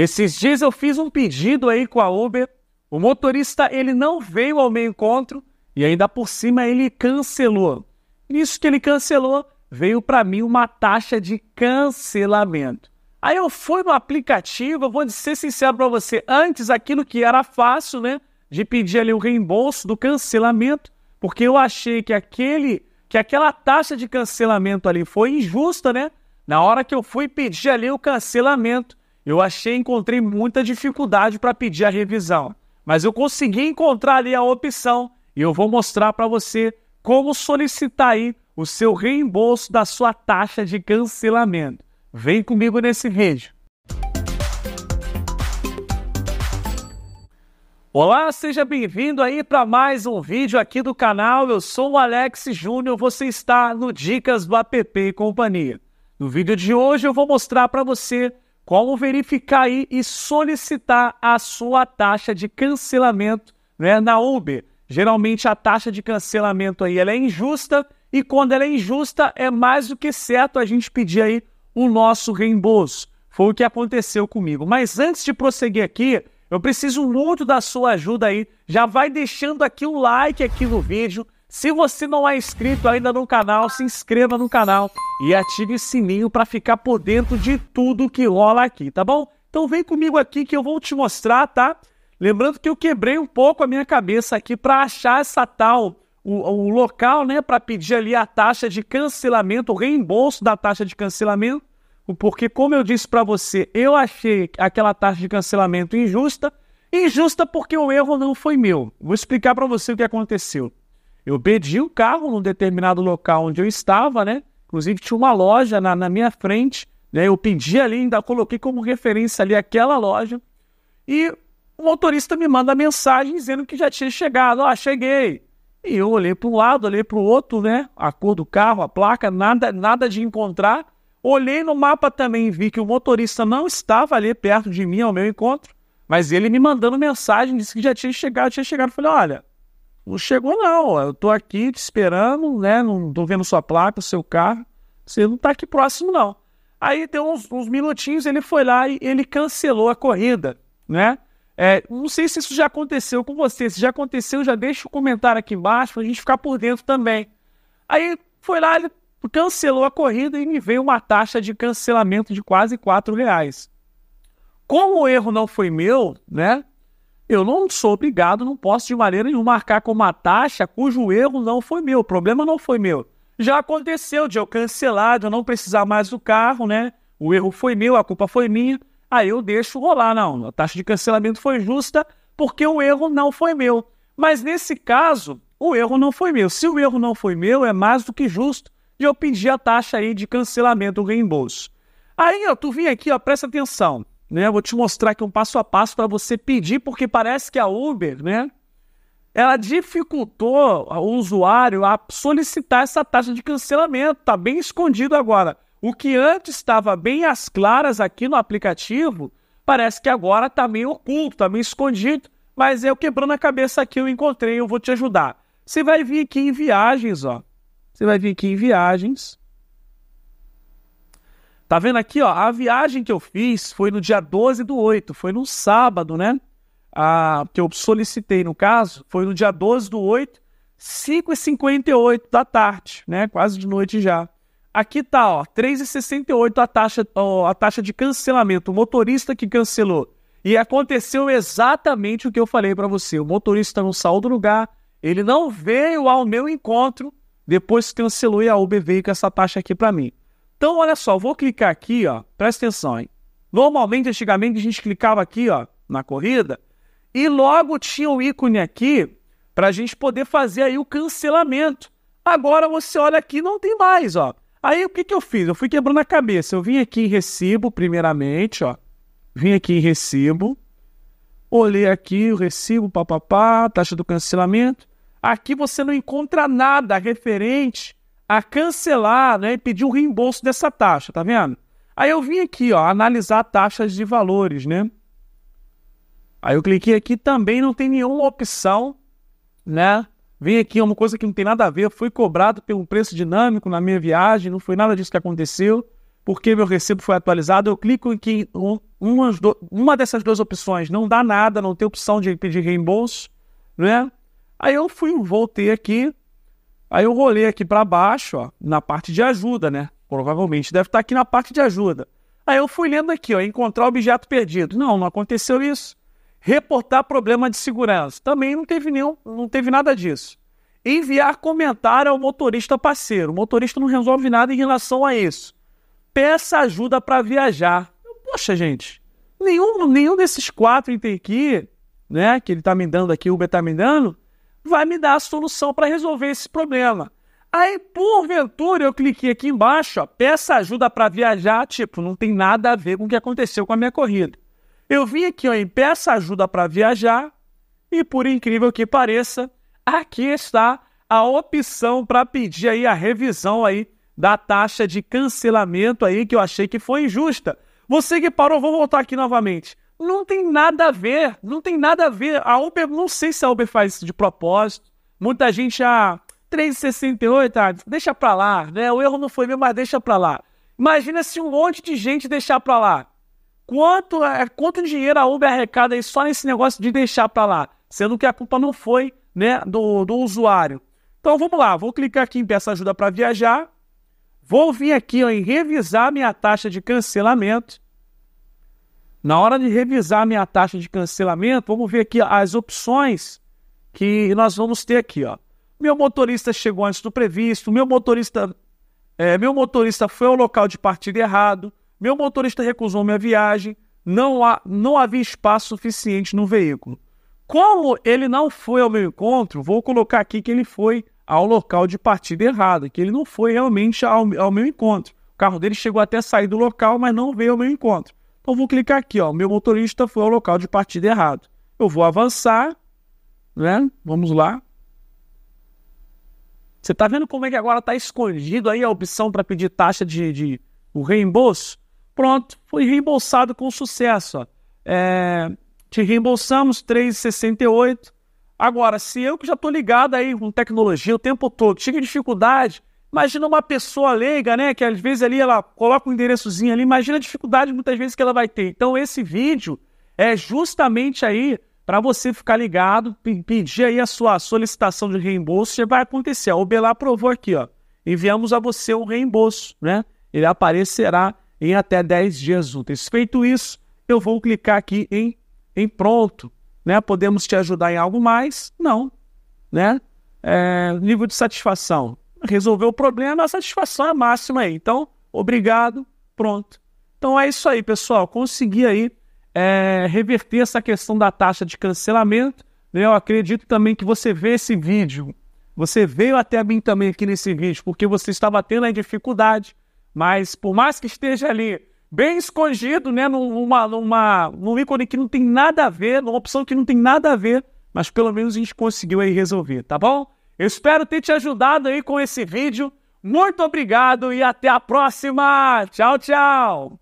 Esses dias eu fiz um pedido aí com a Uber, o motorista ele não veio ao meu encontro e ainda por cima ele cancelou. Nisso que ele cancelou, veio para mim uma taxa de cancelamento. Aí eu fui no aplicativo, eu vou ser sincero para você, antes aquilo que era fácil, né, de pedir ali o reembolso do cancelamento, porque eu achei que aquele que aquela taxa de cancelamento ali foi injusta, né? Na hora que eu fui pedir ali o cancelamento, eu achei, encontrei muita dificuldade para pedir a revisão, mas eu consegui encontrar ali a opção e eu vou mostrar para você como solicitar aí o seu reembolso da sua taxa de cancelamento. Vem comigo nesse vídeo. Olá, seja bem-vindo aí para mais um vídeo aqui do canal. Eu sou o Alex Júnior, você está no Dicas do App e Companhia. No vídeo de hoje eu vou mostrar para você como verificar aí e solicitar a sua taxa de cancelamento né, na Uber. Geralmente a taxa de cancelamento aí ela é injusta e quando ela é injusta é mais do que certo a gente pedir aí o nosso reembolso. Foi o que aconteceu comigo. Mas antes de prosseguir aqui, eu preciso muito da sua ajuda aí. Já vai deixando aqui o like aqui no vídeo, se você não é inscrito ainda no canal, se inscreva no canal e ative o sininho para ficar por dentro de tudo que rola aqui, tá bom? Então vem comigo aqui que eu vou te mostrar, tá? Lembrando que eu quebrei um pouco a minha cabeça aqui para achar essa tal o, o local, né, para pedir ali a taxa de cancelamento, o reembolso da taxa de cancelamento, porque como eu disse para você, eu achei aquela taxa de cancelamento injusta, injusta porque o erro não foi meu. Vou explicar para você o que aconteceu. Eu perdi o carro num determinado local onde eu estava, né? Inclusive tinha uma loja na, na minha frente, né? Eu pedi ali, ainda coloquei como referência ali aquela loja. E o motorista me manda mensagem dizendo que já tinha chegado. Ó, ah, cheguei. E eu olhei para um lado, olhei para o outro, né? A cor do carro, a placa, nada, nada de encontrar. Olhei no mapa também e vi que o motorista não estava ali perto de mim ao meu encontro, mas ele me mandando mensagem, disse que já tinha chegado, tinha chegado. Falei, olha, não chegou, não. Eu tô aqui te esperando, né? Não tô vendo sua placa, seu carro. Você não tá aqui próximo, não. Aí deu uns, uns minutinhos, ele foi lá e ele cancelou a corrida, né? É, não sei se isso já aconteceu com você. Se já aconteceu, já deixa o um comentário aqui embaixo pra gente ficar por dentro também. Aí foi lá, ele cancelou a corrida e me veio uma taxa de cancelamento de quase 4 reais. Como o erro não foi meu, né? Eu não sou obrigado, não posso de maneira nenhuma marcar com uma taxa cujo erro não foi meu, o problema não foi meu. Já aconteceu de eu cancelar, de eu não precisar mais do carro, né? O erro foi meu, a culpa foi minha. Aí eu deixo rolar, não. A taxa de cancelamento foi justa porque o erro não foi meu. Mas nesse caso, o erro não foi meu. Se o erro não foi meu, é mais do que justo de eu pedir a taxa aí de cancelamento do reembolso. Aí, ó, tu vem aqui, ó, presta atenção né? Vou te mostrar aqui um passo a passo para você pedir, porque parece que a Uber, né? Ela dificultou o usuário a solicitar essa taxa de cancelamento. Está bem escondido agora. O que antes estava bem às claras aqui no aplicativo, parece que agora está meio oculto, está meio escondido. Mas eu quebrando a cabeça aqui, eu encontrei, eu vou te ajudar. Você vai vir aqui em viagens, ó. Você vai vir aqui em viagens. Tá vendo aqui, ó, a viagem que eu fiz foi no dia 12 do 8, foi no sábado, né? A, que eu solicitei, no caso, foi no dia 12 do 8, 5h58 da tarde, né? Quase de noite já. Aqui tá, ó, 3,68 a taxa, ó, a taxa de cancelamento. O motorista que cancelou. E aconteceu exatamente o que eu falei para você. O motorista não saiu do lugar, ele não veio ao meu encontro, depois cancelou e a Uber veio com essa taxa aqui para mim. Então, olha só, vou clicar aqui, ó. Presta atenção, hein? Normalmente, antigamente, a gente clicava aqui, ó, na corrida, e logo tinha o um ícone aqui para a gente poder fazer aí o cancelamento. Agora você olha aqui, não tem mais, ó. Aí o que, que eu fiz? Eu fui quebrando a cabeça. Eu vim aqui em recibo, primeiramente, ó. Vim aqui em recibo. Olhei aqui o recibo, papapá, taxa do cancelamento. Aqui você não encontra nada referente a cancelar, né, e pedir o reembolso dessa taxa, tá vendo? Aí eu vim aqui, ó, analisar taxas de valores, né? Aí eu cliquei aqui, também não tem nenhuma opção, né? Vem aqui, é uma coisa que não tem nada a ver, fui cobrado pelo preço dinâmico na minha viagem, não foi nada disso que aconteceu, porque meu recibo foi atualizado, eu clico aqui, um, umas uma dessas duas opções não dá nada, não tem opção de pedir reembolso, né? Aí eu fui, voltei aqui, Aí eu rolei aqui para baixo, ó, na parte de ajuda, né? Provavelmente deve estar tá aqui na parte de ajuda. Aí eu fui lendo aqui, ó, encontrar objeto perdido. Não, não aconteceu isso. Reportar problema de segurança. Também não teve nenhum, não teve nada disso. Enviar comentário ao motorista parceiro. O motorista não resolve nada em relação a isso. Peça ajuda para viajar. Poxa, gente, nenhum, nenhum desses quatro item aqui, né, que ele tá me dando aqui, o Uber tá me dando, vai me dar a solução para resolver esse problema. Aí, porventura, eu cliquei aqui embaixo, ó, peça ajuda para viajar, tipo, não tem nada a ver com o que aconteceu com a minha corrida. Eu vim aqui ó, em peça ajuda para viajar e, por incrível que pareça, aqui está a opção para pedir aí a revisão aí da taxa de cancelamento aí que eu achei que foi injusta. Você que parou, vou voltar aqui novamente. Não tem nada a ver, não tem nada a ver. A Uber, não sei se a Uber faz isso de propósito. Muita gente já. Ah, 3,68, ah, deixa pra lá, né? O erro não foi meu, mas deixa pra lá. Imagina se um monte de gente deixar pra lá. Quanto, é, quanto dinheiro a Uber arrecada aí só nesse negócio de deixar pra lá? Sendo que a culpa não foi né, do, do usuário. Então vamos lá, vou clicar aqui em peça ajuda para viajar. Vou vir aqui ó, em revisar minha taxa de cancelamento. Na hora de revisar minha taxa de cancelamento, vamos ver aqui as opções que nós vamos ter aqui. Ó. Meu motorista chegou antes do previsto, meu motorista, é, meu motorista foi ao local de partida errado, meu motorista recusou minha viagem, não, há, não havia espaço suficiente no veículo. Como ele não foi ao meu encontro, vou colocar aqui que ele foi ao local de partida errado, que ele não foi realmente ao, ao meu encontro. O carro dele chegou até sair do local, mas não veio ao meu encontro. Então vou clicar aqui, ó, meu motorista foi ao local de partida errado. Eu vou avançar, né? Vamos lá. Você está vendo como é que agora está escondido aí a opção para pedir taxa de, de o reembolso? Pronto, foi reembolsado com sucesso. Ó. É, te reembolsamos 3,68. Agora, se eu que já estou ligado aí com tecnologia o tempo todo, chega dificuldade, Imagina uma pessoa leiga, né? Que às vezes ali ela coloca um endereçozinho ali, imagina a dificuldade muitas vezes que ela vai ter. Então, esse vídeo é justamente aí para você ficar ligado, pedir aí a sua solicitação de reembolso, já vai acontecer. O Belá aprovou aqui, ó. Enviamos a você o um reembolso, né? Ele aparecerá em até 10 dias úteis. Feito isso, eu vou clicar aqui em, em pronto, né? Podemos te ajudar em algo mais? Não, né? É, nível de satisfação, resolveu o problema, a satisfação é máxima aí. Então, obrigado, pronto. Então é isso aí, pessoal. Consegui aí é, reverter essa questão da taxa de cancelamento. Né? Eu acredito também que você vê esse vídeo. Você veio até mim também aqui nesse vídeo, porque você estava tendo aí dificuldade. Mas por mais que esteja ali bem escondido, né? Numa, numa, num ícone que não tem nada a ver, numa opção que não tem nada a ver, mas pelo menos a gente conseguiu aí resolver, tá bom? Eu espero ter te ajudado aí com esse vídeo. Muito obrigado e até a próxima. Tchau, tchau.